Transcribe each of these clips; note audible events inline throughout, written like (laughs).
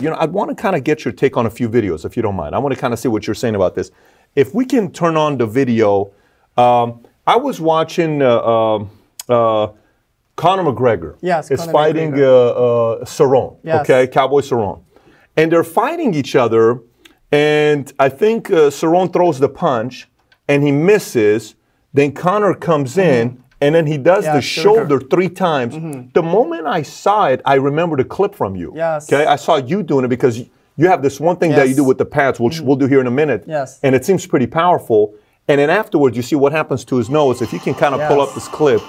You know, I want to kind of get your take on a few videos, if you don't mind. I want to kind of see what you're saying about this. If we can turn on the video, um, I was watching uh, um, uh, Conor McGregor. Yes, is Conor fighting McGregor. Uh, uh, Cerrone. Yes. Okay, Cowboy Cerrone, and they're fighting each other. And I think uh, Cerrone throws the punch, and he misses. Then Conor comes mm-hmm. in and then he does yeah, the shoulder three times. Mm -hmm. The moment I saw it, I remember the clip from you. Yes. Okay, I saw you doing it because you have this one thing yes. that you do with the pads, which mm -hmm. we'll do here in a minute. Yes. And it seems pretty powerful. And then afterwards, you see what happens to his nose. If you can kind of yes. pull up this clip.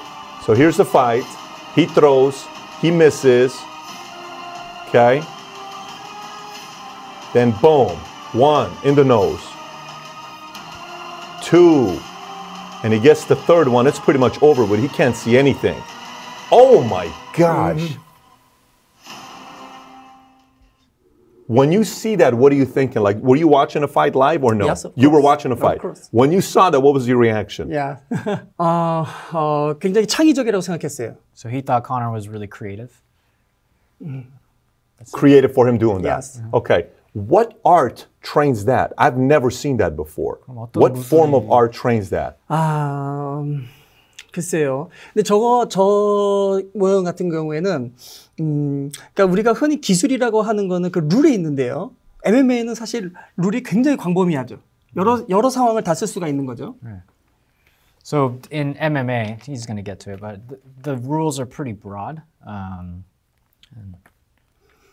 So here's the fight. He throws. He misses. Okay. Then boom, one in the nose. Two and he gets the third one, it's pretty much over with. He can't see anything. Oh my gosh. Mm-hmm. When you see that, what are you thinking? Like, were you watching a fight live or no? Yes, of course. You were watching a fight. Of course. When you saw that, what was your reaction? Yeah. (laughs) Uh, uh, 굉장히 창의적이라고 생각했어요. So he thought Connor was really creative. Mm. Creative for him doing that. Yes. Okay. What art trains that? I've never seen that before. What form of art trains that? 아, 글쎄요. 근데 저거 저 모형 같은 경우에는 음, 그러니까 우리가 흔히 기술이라고 하는 거는 그 룰이 있는데요. MMA는 사실 룰이 굉장히 광범위하죠. 여러 여러 상황을 다 쓸 수가 있는 거죠. 네. So in MMA, he's going to get to it, but the, the rules are pretty broad. Um, and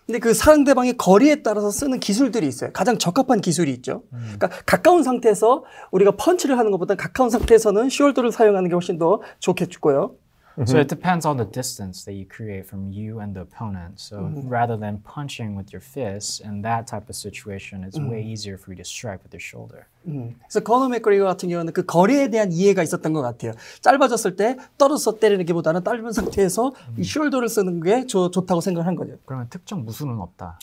근데 그 상대방의 거리에 따라서 쓰는 기술들이 있어요. 가장 적합한 기술이 있죠. 음. 그러니까 가까운 상태에서 우리가 펀치를 하는 것보다 가까운 상태에서는 숄더를 사용하는 게 훨씬 더 좋겠고요. Mm-hmm. So it depends on the distance that you create from you and the opponent. So mm-hmm. rather than punching with your fists in that type of situation, it's way mm. easier for you to strike with your shoulder. 그래서 건어 맥거리 같은 경우는 그 거리에 대한 이해가 있었던 것 같아요. 짧아졌을 때 떨어서 때리는 게보다는 짧은 상태에서 이 숄더를 쓰는 게 좋, 좋다고 생각한 거죠. 그러면 특정 무술은 없다.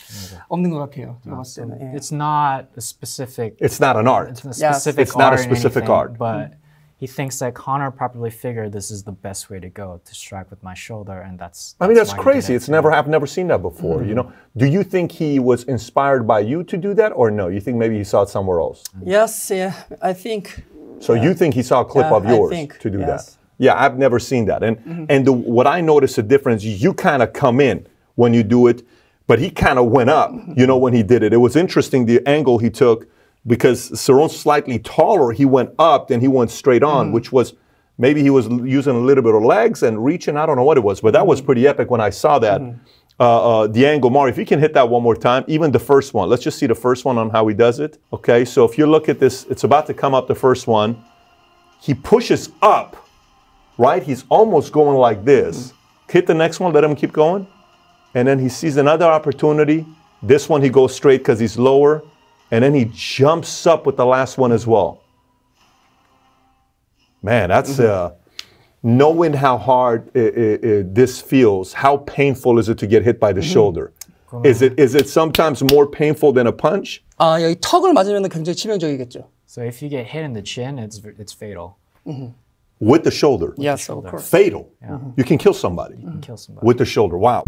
없는 것 같아요. 제가 봤을 때는. It's not a specific. It's not an art. It's not a specific yes. It's not art a specific art. But he thinks that Connor probably figured this is the best way to go to strike with my shoulder, and that's. I mean, that's, crazy. It's never I've never seen that before. Mm -hmm. You know, do you think he was inspired by you to do that, or no? You think maybe he saw it somewhere else? Mm -hmm. Yes, yeah, I think. So you think he saw a clip yeah, of yours think, to do yes. that? Yeah, I've never seen that, and mm -hmm. and the, what I noticed the difference. You kind of come in when you do it, but he kind of went up. Mm-hmm. You know, when he did it, it was interesting the angle he took because Cerrone's slightly taller, he went up, then he went straight on, mm. which was maybe he was using a little bit of legs and reaching. I don't know what it was, but that was mm-hmm. pretty epic when I saw that. Mm. Uh, uh, the angle, Mario, if you can hit that one more time, even the first one. Let's just see the first one on how he does it. Okay, so if you look at this, it's about to come up the first one. He pushes up, right? He's almost going like this. Mm. Hit the next one, let him keep going. And then he sees another opportunity. This one he goes straight because he's lower. And then he jumps up with the last one as well. Man, that's mm-hmm. uh, knowing how hard it, it, it, this feels. How painful is it to get hit by the mm-hmm. shoulder? Is it is it sometimes more painful than a punch? 아, 여기 턱을 맞으면 굉장히 치명적이겠죠. So if you get hit in the chin, it's it's fatal. Mm-hmm. With the shoulder. Yes, of course. Fatal. Yeah. You can kill somebody. You can kill somebody. With the shoulder. Wow.